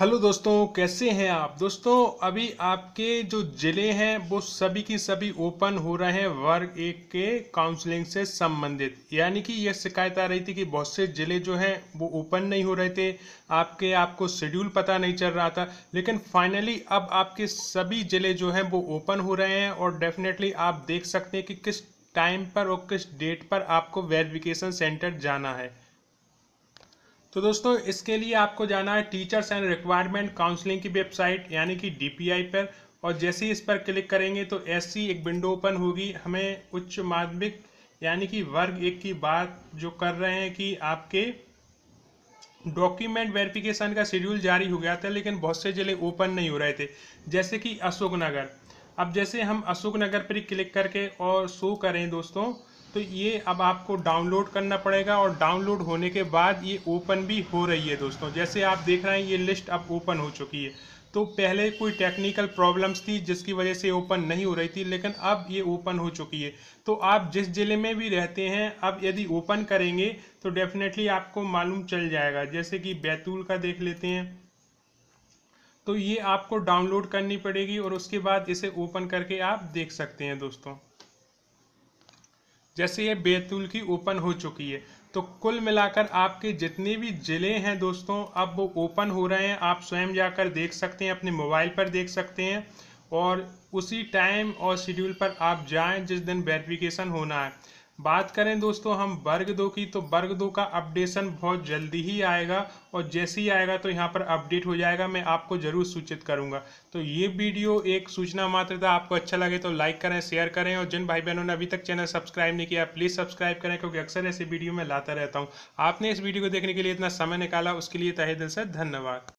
hello दोस्तों कैसे हैं आप दोस्तों अभी आपके जो ज़िले हैं वो सभी की सभी ओपन हो रहे हैं वर्ग एक के काउंसलिंग से संबंधित यानी कि यह शिकायत आ रही थी कि बहुत से ज़िले जो हैं वो ओपन नहीं हो रहे थे आपके आपको शेड्यूल पता नहीं चल रहा था लेकिन फाइनली अब आपके सभी ज़िले जो हैं वो ओपन हो रहे हैं और डेफिनेटली आप देख सकते हैं कि किस टाइम पर और किस डेट पर आपको वेरिफिकेशन सेंटर जाना है तो दोस्तों इसके लिए आपको जाना है टीचर्स एंड रिक्वायरमेंट काउंसलिंग की वेबसाइट यानी कि डीपीआई पर और जैसे ही इस पर क्लिक करेंगे तो ऐसी एक विंडो ओपन होगी हमें उच्च माध्यमिक यानी कि वर्ग एक की बात जो कर रहे हैं कि आपके डॉक्यूमेंट वेरिफिकेशन का शेड्यूल जारी हो गया था लेकिन बहुत से ज़िले ओपन नहीं हो रहे थे जैसे कि अशोकनगर अब जैसे हम अशोकनगर पर क्लिक करके और शो करें दोस्तों तो ये अब आपको डाउनलोड करना पड़ेगा और डाउनलोड होने के बाद ये ओपन भी हो रही है दोस्तों जैसे आप देख रहे हैं ये लिस्ट अब ओपन हो चुकी है तो पहले कोई टेक्निकल प्रॉब्लम्स थी जिसकी वजह से ओपन नहीं हो रही थी लेकिन अब ये ओपन हो चुकी है तो आप जिस ज़िले में भी रहते हैं अब यदि ओपन करेंगे तो डेफिनेटली आपको मालूम चल जाएगा जैसे कि बैतूल का देख लेते हैं तो ये आपको डाउनलोड करनी पड़ेगी और उसके बाद इसे ओपन करके आप देख सकते हैं दोस्तों जैसे ये बैतूल की ओपन हो चुकी है तो कुल मिलाकर आपके जितने भी ज़िले हैं दोस्तों अब वो ओपन हो रहे हैं आप स्वयं जाकर देख सकते हैं अपने मोबाइल पर देख सकते हैं और उसी टाइम और शेड्यूल पर आप जाएं जिस दिन वेरिफिकेशन होना है बात करें दोस्तों हम वर्ग दो की तो वर्ग दो का अपडेशन बहुत जल्दी ही आएगा और जैसे ही आएगा तो यहाँ पर अपडेट हो जाएगा मैं आपको ज़रूर सूचित करूँगा तो ये वीडियो एक सूचना मात्र था आपको अच्छा लगे तो लाइक करें शेयर करें और जिन भाई बहनों ने अभी तक चैनल सब्सक्राइब नहीं किया प्लीज़ सब्सक्राइब करें क्योंकि अक्सर ऐसे वीडियो मैं लाता रहता हूँ आपने इस वीडियो को देखने के लिए इतना समय निकाला उसके लिए तहे दिल से धन्यवाद